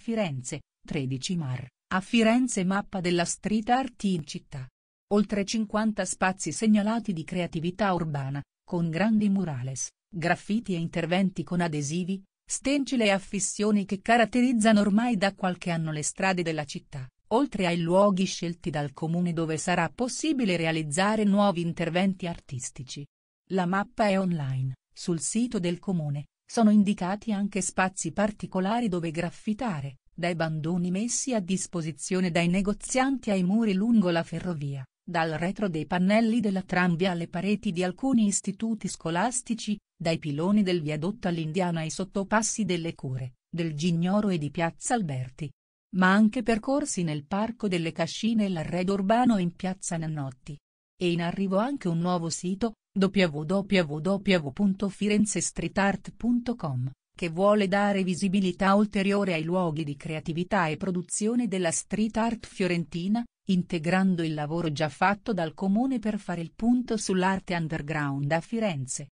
Firenze, 13 Mar, a Firenze mappa della street art in città. Oltre 50 spazi segnalati di creatività urbana, con grandi murales, graffiti e interventi con adesivi, stencile e affissioni che caratterizzano ormai da qualche anno le strade della città, oltre ai luoghi scelti dal comune dove sarà possibile realizzare nuovi interventi artistici. La mappa è online, sul sito del comune, sono indicati anche spazi particolari dove graffitare, dai bandoni messi a disposizione dai negozianti ai muri lungo la ferrovia, dal retro dei pannelli della tranvia alle pareti di alcuni istituti scolastici, dai piloni del viadotto all'Indiana ai sottopassi delle Cure, del Gignoro e di Piazza Alberti. Ma anche percorsi nel Parco delle Cascine e l'arredo urbano in Piazza Nannotti, e in arrivo anche un nuovo sito, www.firenzestreetart.com, che vuole dare visibilità ulteriore ai luoghi di creatività e produzione della street art fiorentina, integrando il lavoro già fatto dal comune per fare il punto sull'arte underground a Firenze.